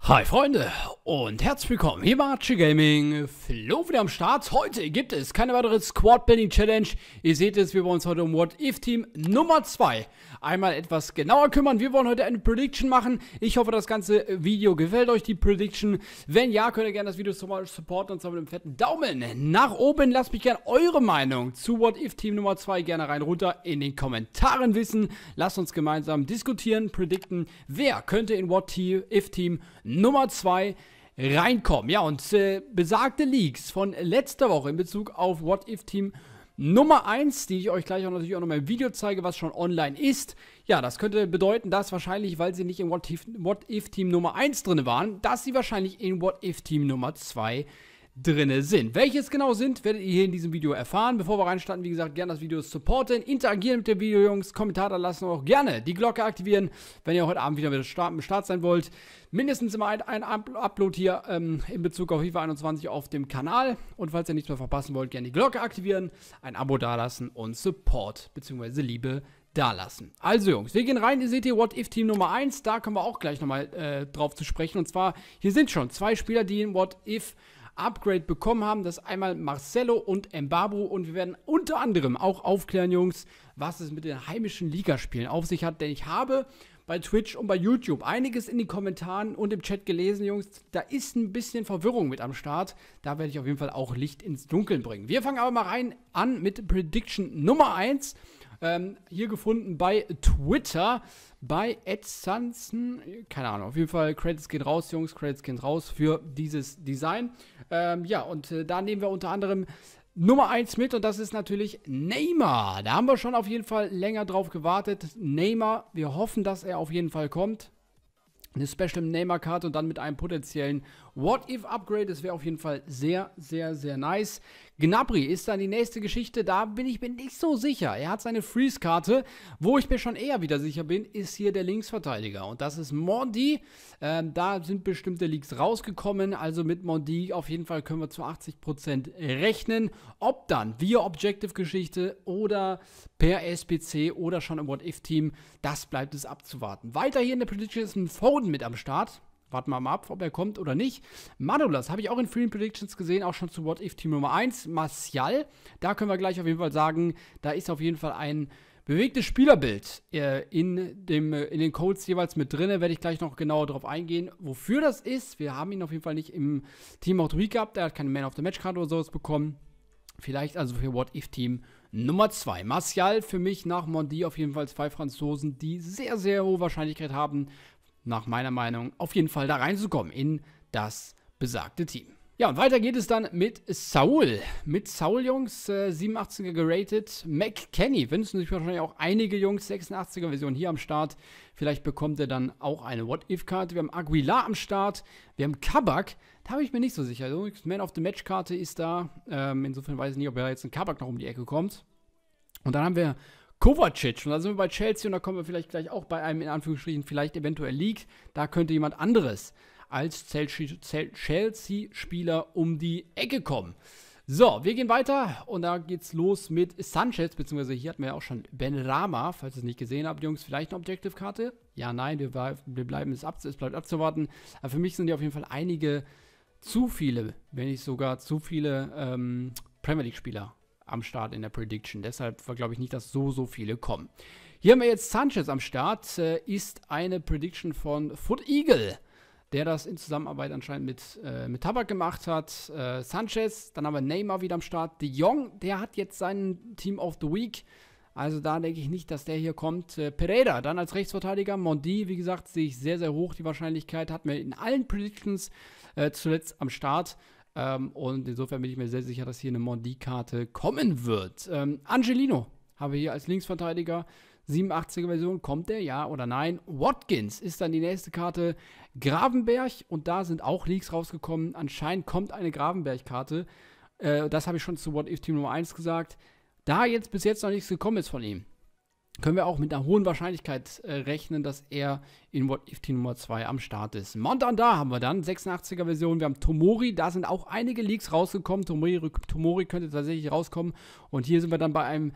Hi Freunde und herzlich willkommen hier bei Archie Gaming. Flo wieder am Start. Heute gibt es keine weitere Squad Building Challenge. Ihr seht es, wir wollen uns heute um What If Team Nummer 2 einmal etwas genauer kümmern. Wir wollen heute eine Prediction machen. Ich hoffe, das ganze Video gefällt euch, die Prediction. Wenn ja, könnt ihr gerne das Video zum Beispiel supporten und zwar mit einem fetten Daumen nach oben. Lasst mich gerne eure Meinung zu What If Team Nummer 2 gerne rein runter in den Kommentaren wissen. Lasst uns gemeinsam diskutieren, predikten, wer könnte in What If Team Nummer 2 reinkommen. Ja, und äh, besagte Leaks von letzter Woche in Bezug auf What If Team Nummer 1, die ich euch gleich auch natürlich auch nochmal im Video zeige, was schon online ist. Ja, das könnte bedeuten, dass wahrscheinlich, weil sie nicht in What If, What If Team Nummer 1 drin waren, dass sie wahrscheinlich in What If Team Nummer 2 drin sind. Welches genau sind, werdet ihr hier in diesem Video erfahren. Bevor wir reinstarten, wie gesagt, gerne das Video supporten, interagieren mit dem Video, Jungs, Kommentare lassen und auch gerne die Glocke aktivieren, wenn ihr heute Abend wieder mit am Start sein wollt. Mindestens immer ein, ein Upload hier ähm, in Bezug auf FIFA 21 auf dem Kanal. Und falls ihr nichts mehr verpassen wollt, gerne die Glocke aktivieren, ein Abo dalassen und Support bzw. Liebe dalassen. Also Jungs, wir gehen rein, ihr seht hier What If Team Nummer 1, da kommen wir auch gleich nochmal äh, drauf zu sprechen. Und zwar, hier sind schon zwei Spieler, die in What If Upgrade bekommen haben. Das ist einmal Marcelo und Mbabu. Und wir werden unter anderem auch aufklären, Jungs, was es mit den heimischen Ligaspielen auf sich hat. Denn ich habe bei Twitch und bei YouTube einiges in den Kommentaren und im Chat gelesen, Jungs. Da ist ein bisschen Verwirrung mit am Start. Da werde ich auf jeden Fall auch Licht ins Dunkeln bringen. Wir fangen aber mal rein an mit Prediction Nummer 1. Ähm, hier gefunden bei Twitter, bei Ed AdSansen. Keine Ahnung, auf jeden Fall, Credits gehen raus, Jungs, Credits gehen raus für dieses Design. Ähm, ja, und äh, da nehmen wir unter anderem Nummer 1 mit und das ist natürlich Neymar. Da haben wir schon auf jeden Fall länger drauf gewartet. Neymar, wir hoffen, dass er auf jeden Fall kommt. Eine Special Neymar-Karte und dann mit einem potenziellen What-If-Upgrade, das wäre auf jeden Fall sehr, sehr, sehr nice. Gnabri ist dann die nächste Geschichte, da bin ich mir nicht so sicher. Er hat seine Freeze-Karte. Wo ich mir schon eher wieder sicher bin, ist hier der Linksverteidiger. Und das ist Mondi. Ähm, da sind bestimmte Leaks rausgekommen. Also mit Mondi auf jeden Fall können wir zu 80% rechnen. Ob dann via Objective-Geschichte oder per SPC oder schon im What-If-Team, das bleibt es abzuwarten. Weiter hier in der Prediction ist ein Foden mit am Start warten wir mal ab, ob er kommt oder nicht. Madulas habe ich auch in vielen Predictions gesehen, auch schon zu What If Team Nummer 1. Martial, da können wir gleich auf jeden Fall sagen, da ist auf jeden Fall ein bewegtes Spielerbild äh, in, dem, äh, in den Codes jeweils mit drin. Werde ich gleich noch genauer darauf eingehen, wofür das ist. Wir haben ihn auf jeden Fall nicht im Team of the Week gehabt. Er hat keine Man of the Match Card oder sowas bekommen. Vielleicht also für What If Team Nummer 2. Martial für mich nach Mondi auf jeden Fall zwei Franzosen, die sehr, sehr hohe Wahrscheinlichkeit haben, nach meiner Meinung auf jeden Fall da reinzukommen in das besagte Team. Ja, und weiter geht es dann mit Saul. Mit Saul, Jungs, äh, 87er geratet. McKenny wünschen sich wahrscheinlich auch einige Jungs, 86er Version hier am Start. Vielleicht bekommt er dann auch eine What-If-Karte. Wir haben Aguilar am Start. Wir haben Kabak. Da habe ich mir nicht so sicher. Also, Man of the Match-Karte ist da. Ähm, insofern weiß ich nicht, ob er jetzt ein Kabak noch um die Ecke kommt. Und dann haben wir Kovacic. Und da sind wir bei Chelsea und da kommen wir vielleicht gleich auch bei einem in Anführungsstrichen vielleicht eventuell League. Da könnte jemand anderes als Chelsea-Spieler um die Ecke kommen. So, wir gehen weiter und da geht's los mit Sanchez, beziehungsweise hier hatten wir ja auch schon Ben Rama, falls ihr es nicht gesehen habt, Jungs, vielleicht eine Objective-Karte? Ja, nein, wir, wir bleiben es, ab, es bleibt abzuwarten. Aber für mich sind ja auf jeden Fall einige zu viele, wenn nicht sogar zu viele ähm, Premier League-Spieler am Start in der Prediction. Deshalb glaube ich nicht, dass so, so viele kommen. Hier haben wir jetzt Sanchez am Start. Äh, ist eine Prediction von Foot Eagle, der das in Zusammenarbeit anscheinend mit, äh, mit Tabak gemacht hat. Äh, Sanchez, dann haben wir Neymar wieder am Start. De Jong, der hat jetzt seinen Team of the Week. Also da denke ich nicht, dass der hier kommt. Äh, Pereira dann als Rechtsverteidiger. Mondi, wie gesagt, sehe ich sehr, sehr hoch die Wahrscheinlichkeit. Hat mir in allen Predictions äh, zuletzt am Start. Ähm, und insofern bin ich mir sehr sicher, dass hier eine Mondi-Karte kommen wird. Ähm, Angelino habe ich hier als Linksverteidiger. 87er Version, kommt der, ja oder nein? Watkins ist dann die nächste Karte. Gravenberg, und da sind auch Leaks rausgekommen. Anscheinend kommt eine Gravenberg-Karte. Äh, das habe ich schon zu What If Team Nummer 1 gesagt. Da jetzt bis jetzt noch nichts gekommen ist von ihm, können wir auch mit einer hohen Wahrscheinlichkeit äh, rechnen, dass er in What If Team Nummer 2 am Start ist. Montanda haben wir dann, 86er Version. Wir haben Tomori, da sind auch einige Leaks rausgekommen. Tomori, Tomori könnte tatsächlich rauskommen. Und hier sind wir dann bei einem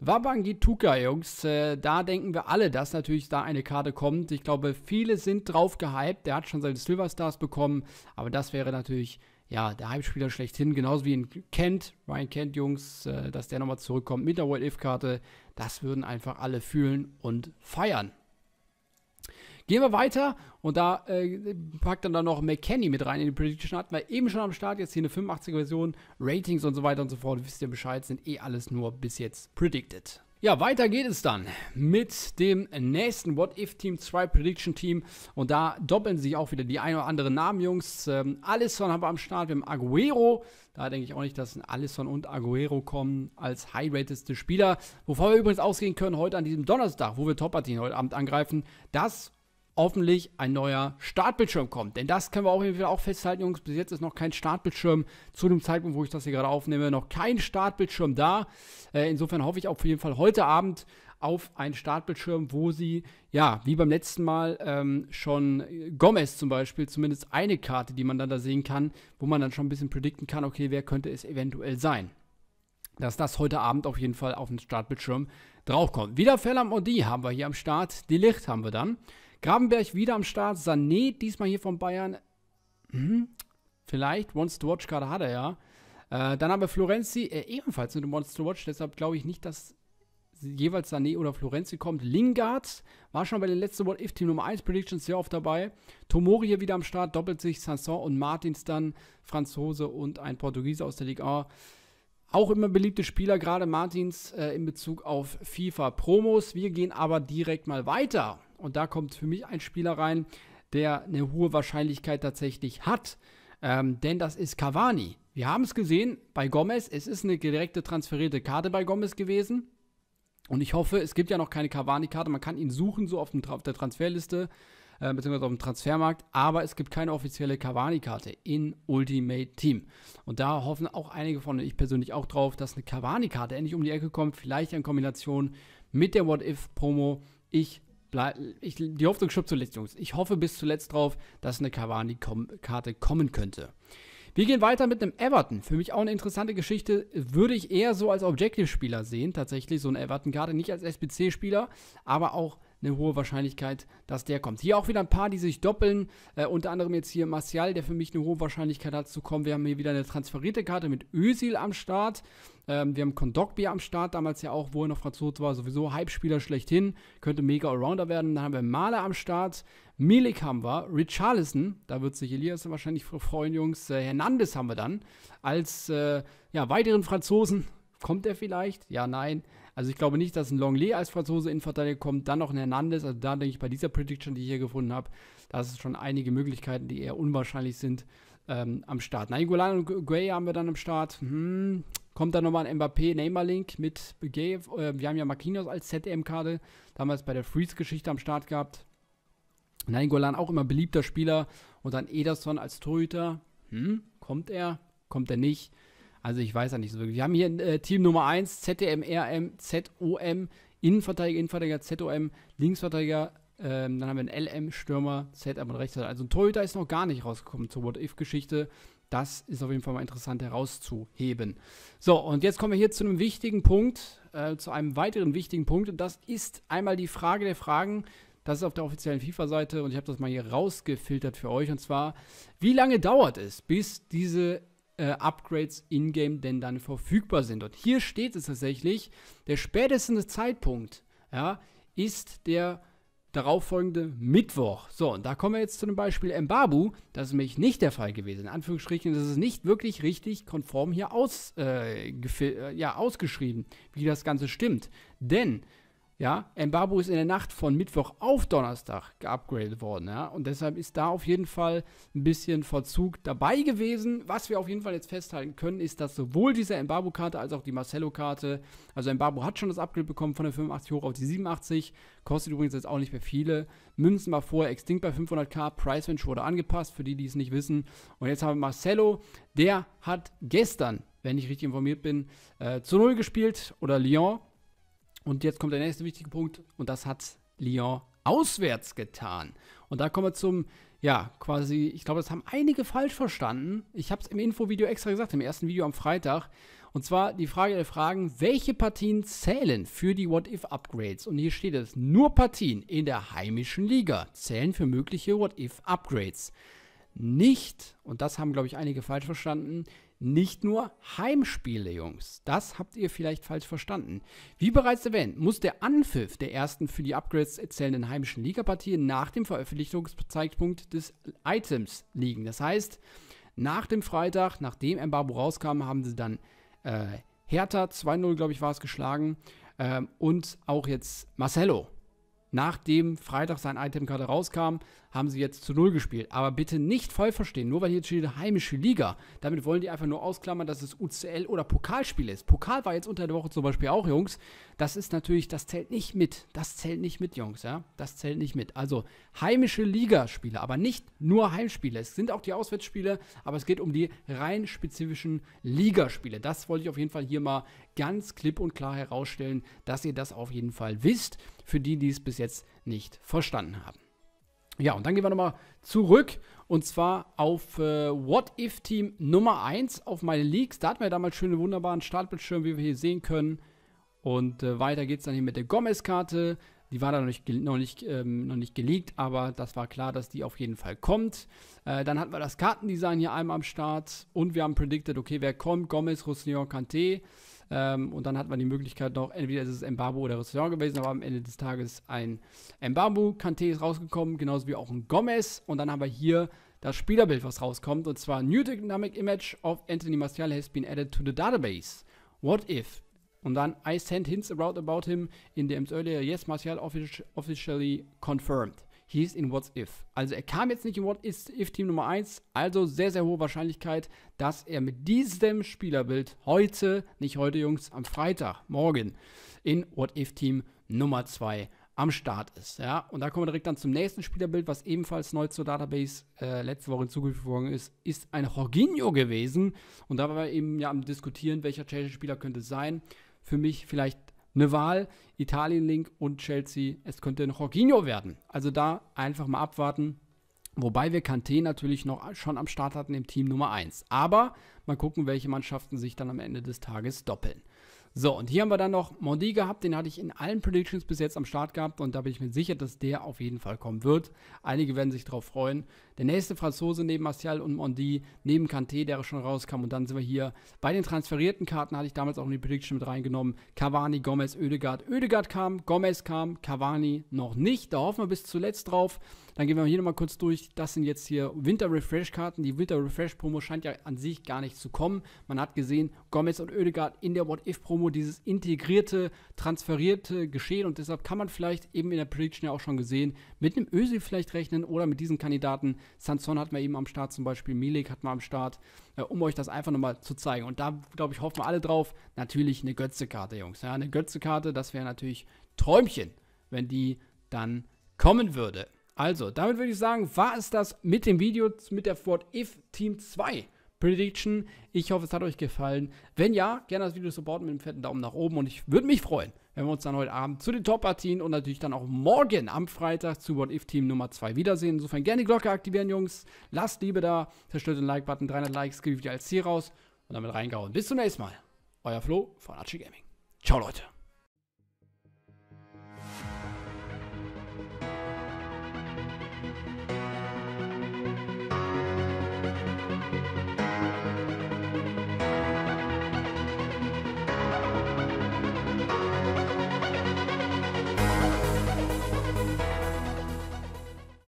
Wabangi Tuka, Jungs. Äh, da denken wir alle, dass natürlich da eine Karte kommt. Ich glaube, viele sind drauf gehypt. Der hat schon seine Silver Stars bekommen. Aber das wäre natürlich ja, der Hype-Spieler schlechthin, genauso wie in Kent, Ryan Kent, Jungs, äh, dass der nochmal zurückkommt mit der World If-Karte. Das würden einfach alle fühlen und feiern. Gehen wir weiter und da äh, packt dann, dann noch McKenny mit rein in die Prediction. Hatten wir eben schon am Start, jetzt hier eine 85er-Version, Ratings und so weiter und so fort. Wisst ihr Bescheid, sind eh alles nur bis jetzt predicted. Ja, weiter geht es dann mit dem nächsten What If Team 2 Prediction Team. Und da doppeln sich auch wieder die ein oder anderen Namen, Jungs. Ähm, Alisson haben wir am Start, wir haben Aguero. Da denke ich auch nicht, dass Allison und Aguero kommen als high-ratedste Spieler. Wovor wir übrigens ausgehen können heute an diesem Donnerstag, wo wir Toppartien heute Abend angreifen, dass hoffentlich ein neuer Startbildschirm kommt. Denn das können wir auch wieder auch festhalten, Jungs. Bis jetzt ist noch kein Startbildschirm zu dem Zeitpunkt, wo ich das hier gerade aufnehme, noch kein Startbildschirm da. Äh, insofern hoffe ich auch auf jeden Fall heute Abend auf einen Startbildschirm, wo sie, ja, wie beim letzten Mal ähm, schon Gomez zum Beispiel, zumindest eine Karte, die man dann da sehen kann, wo man dann schon ein bisschen predikten kann, okay, wer könnte es eventuell sein. Dass das heute Abend auf jeden Fall auf den Startbildschirm draufkommt. Wieder Felam Odi haben wir hier am Start, die Licht haben wir dann. Grabenberg wieder am Start. Sané diesmal hier von Bayern. Hm, vielleicht. Once to Watch gerade hat er ja. Äh, dann haben wir Florenzi äh, ebenfalls mit dem Once to Watch. Deshalb glaube ich nicht, dass jeweils Sané oder Florenzi kommt. Lingard war schon bei den letzten What If Team Nummer 1 Predictions sehr oft dabei. Tomori hier wieder am Start, doppelt sich Sanson und Martins dann, Franzose und ein Portugiese aus der Liga. Auch immer beliebte Spieler, gerade Martins äh, in Bezug auf FIFA Promos. Wir gehen aber direkt mal weiter. Und da kommt für mich ein Spieler rein, der eine hohe Wahrscheinlichkeit tatsächlich hat. Ähm, denn das ist Cavani. Wir haben es gesehen bei Gomez. Es ist eine direkte transferierte Karte bei Gomez gewesen. Und ich hoffe, es gibt ja noch keine Cavani-Karte. Man kann ihn suchen, so auf, dem, auf der Transferliste, äh, beziehungsweise auf dem Transfermarkt. Aber es gibt keine offizielle Cavani-Karte in Ultimate Team. Und da hoffen auch einige von, ich persönlich auch drauf, dass eine Cavani-Karte endlich um die Ecke kommt. Vielleicht in Kombination mit der What-If-Promo. Ich ich, die Hoffnung schubt zuletzt, Jungs. Ich hoffe bis zuletzt drauf, dass eine Cavani-Karte kommen könnte. Wir gehen weiter mit einem Everton. Für mich auch eine interessante Geschichte. Würde ich eher so als Objective-Spieler sehen, tatsächlich, so eine Everton-Karte. Nicht als SBC-Spieler, aber auch eine hohe Wahrscheinlichkeit, dass der kommt. Hier auch wieder ein paar, die sich doppeln. Äh, unter anderem jetzt hier Martial, der für mich eine hohe Wahrscheinlichkeit hat zu kommen. Wir haben hier wieder eine transferierte Karte mit Özil am Start. Ähm, wir haben Kondogbi am Start, damals ja auch, wo er noch Franzose war, sowieso Hype-Spieler schlechthin. Könnte mega Allrounder werden. Dann haben wir Maler am Start. Milik haben wir, Richarlison, da wird sich Elias wahrscheinlich freuen, Jungs. Äh, Hernandez haben wir dann als äh, ja, weiteren Franzosen. Kommt er vielleicht? Ja, nein. Also ich glaube nicht, dass ein Longley als Franzose in Verteidigung kommt, dann noch ein Hernandez. Also da denke ich bei dieser Prediction, die ich hier gefunden habe, dass es schon einige Möglichkeiten, die eher unwahrscheinlich sind, ähm, am Start. Nigolan und Gray haben wir dann am Start. Hm, kommt dann nochmal ein Mbappé-Neymar-Link mit Gay. Äh, wir haben ja Marquinhos als ZM-Karte damals bei der Freeze-Geschichte am Start gehabt. Nigolan auch immer beliebter Spieler und dann Ederson als Torhüter. Hm, kommt er? Kommt er nicht? Also ich weiß ja nicht so wirklich. Wir haben hier äh, Team Nummer 1, ZDM, RM, ZOM, Innenverteidiger, Innenverteidiger, ZOM, Linksverteidiger, ähm, dann haben wir einen LM, Stürmer, ZM und Rechtsverteidiger. Also ein Torhüter ist noch gar nicht rausgekommen zur What-If-Geschichte. Das ist auf jeden Fall mal interessant herauszuheben. So, und jetzt kommen wir hier zu einem wichtigen Punkt, äh, zu einem weiteren wichtigen Punkt. Und das ist einmal die Frage der Fragen. Das ist auf der offiziellen FIFA-Seite und ich habe das mal hier rausgefiltert für euch. Und zwar, wie lange dauert es, bis diese äh, Upgrades in-game denn dann verfügbar sind. Und hier steht es tatsächlich, der spätestens Zeitpunkt ja, ist der darauffolgende Mittwoch. So, und da kommen wir jetzt zu dem Beispiel Mbabu. Das ist nämlich nicht der Fall gewesen. In Anführungsstrichen, das ist nicht wirklich richtig konform hier aus, äh, äh ja, ausgeschrieben, wie das Ganze stimmt. Denn ja, Mbabu ist in der Nacht von Mittwoch auf Donnerstag geupgradet worden, ja. Und deshalb ist da auf jeden Fall ein bisschen Verzug dabei gewesen. Was wir auf jeden Fall jetzt festhalten können, ist, dass sowohl diese Mbabu-Karte als auch die Marcello-Karte, also Mbabu hat schon das Upgrade bekommen von der 85 hoch auf die 87, kostet übrigens jetzt auch nicht mehr viele. Münzen war vorher extinct bei 500k, Price Range wurde angepasst, für die, die es nicht wissen. Und jetzt haben wir Marcello, der hat gestern, wenn ich richtig informiert bin, äh, zu Null gespielt oder Lyon und jetzt kommt der nächste wichtige Punkt und das hat Lyon auswärts getan. Und da kommen wir zum, ja, quasi, ich glaube, das haben einige falsch verstanden. Ich habe es im Infovideo extra gesagt, im ersten Video am Freitag. Und zwar die Frage der Fragen, welche Partien zählen für die What-If-Upgrades? Und hier steht es, nur Partien in der heimischen Liga zählen für mögliche What-If-Upgrades. Nicht, und das haben, glaube ich, einige falsch verstanden, nicht nur Heimspiele, Jungs. Das habt ihr vielleicht falsch verstanden. Wie bereits erwähnt, muss der Anpfiff der ersten für die Upgrades erzählenden heimischen Ligapartie nach dem Veröffentlichungszeitpunkt des Items liegen. Das heißt, nach dem Freitag, nachdem Embargo rauskam, haben sie dann äh, Hertha 2-0, glaube ich, war es geschlagen. Ähm, und auch jetzt Marcello Nachdem Freitag sein Itemkarte rauskam, haben sie jetzt zu Null gespielt. Aber bitte nicht voll verstehen, nur weil hier steht heimische Liga. Damit wollen die einfach nur ausklammern, dass es UCL oder Pokalspiel ist. Pokal war jetzt unter der Woche zum Beispiel auch, Jungs. Das ist natürlich, das zählt nicht mit. Das zählt nicht mit, Jungs, ja. Das zählt nicht mit. Also heimische Ligaspiele, aber nicht nur Heimspiele. Es sind auch die Auswärtsspiele, aber es geht um die rein spezifischen Ligaspiele. Das wollte ich auf jeden Fall hier mal ganz klipp und klar herausstellen, dass ihr das auf jeden Fall wisst, für die, die es bis jetzt nicht verstanden haben. Ja, und dann gehen wir nochmal zurück und zwar auf äh, What If Team Nummer 1 auf meine Leaks. Da hatten wir damals schöne, wunderbaren Startbildschirm, wie wir hier sehen können. Und äh, weiter es dann hier mit der Gomez-Karte. Die war da noch nicht, noch, nicht, ähm, noch nicht geleakt, aber das war klar, dass die auf jeden Fall kommt. Äh, dann hatten wir das Kartendesign hier einmal am Start und wir haben predicted, okay, wer kommt? Gomez, Roussillon, Kanté. Ähm, und dann hat man die Möglichkeit noch, entweder ist es Embargo oder Restaurant gewesen, aber am Ende des Tages ein Embargo. Kanté ist rausgekommen, genauso wie auch ein Gomez. Und dann haben wir hier das Spielerbild, was rauskommt. Und zwar New Dynamic Image of Anthony Martial has been added to the database. What if? Und dann I sent hints around about him in DMs earlier. Yes, Martial offic officially confirmed hieß in What's If. Also er kam jetzt nicht in What If Team Nummer 1, also sehr, sehr hohe Wahrscheinlichkeit, dass er mit diesem Spielerbild heute, nicht heute Jungs, am Freitag, morgen, in What If Team Nummer 2 am Start ist. Ja? Und da kommen wir direkt dann zum nächsten Spielerbild, was ebenfalls neu zur Database äh, letzte Woche hinzugefügt worden ist, ist ein Jorginho gewesen. Und da waren wir eben ja am Diskutieren, welcher Chelsea-Spieler könnte es sein. Für mich vielleicht eine Wahl. Italien-Link und Chelsea, es könnte ein Jorginho werden. Also da einfach mal abwarten. Wobei wir Kanté natürlich noch schon am Start hatten im Team Nummer 1. Aber mal gucken, welche Mannschaften sich dann am Ende des Tages doppeln. So, und hier haben wir dann noch Mondi gehabt, den hatte ich in allen Predictions bis jetzt am Start gehabt und da bin ich mir sicher, dass der auf jeden Fall kommen wird. Einige werden sich darauf freuen. Der nächste Franzose neben Martial und Mondi, neben Kanté, der schon rauskam. Und dann sind wir hier bei den transferierten Karten, hatte ich damals auch in die Prediction mit reingenommen. Cavani, Gomez, Ödegard. Ödegard kam, Gomez kam, Cavani noch nicht. Da hoffen wir bis zuletzt drauf. Dann gehen wir hier nochmal kurz durch. Das sind jetzt hier Winter Refresh Karten. Die Winter Refresh Promo scheint ja an sich gar nicht zu kommen. Man hat gesehen, Gomez und Ödegard in der What If Promo dieses integrierte, transferierte Geschehen. Und deshalb kann man vielleicht eben in der Prediction ja auch schon gesehen, mit einem Ösi vielleicht rechnen oder mit diesen Kandidaten Sanson hat man eben am Start zum Beispiel, Milik hat man am Start, äh, um euch das einfach nochmal zu zeigen. Und da, glaube ich, hoffen wir alle drauf. Natürlich eine Götze-Karte, Jungs. Ja, eine Götze-Karte, das wäre natürlich Träumchen, wenn die dann kommen würde. Also, damit würde ich sagen, war es das mit dem Video mit der Ford If Team 2 Prediction. Ich hoffe, es hat euch gefallen. Wenn ja, gerne das Video supporten mit einem fetten Daumen nach oben und ich würde mich freuen, wenn wir uns dann heute Abend zu den Top-Partien und natürlich dann auch morgen am Freitag zu What If Team Nummer 2 wiedersehen. Insofern gerne die Glocke aktivieren, Jungs. Lasst Liebe da, zerstört den Like-Button, 300 Likes, gebt die als Ziel raus und damit reingehauen. Bis zum nächsten Mal. Euer Flo von Archie Gaming. Ciao, Leute.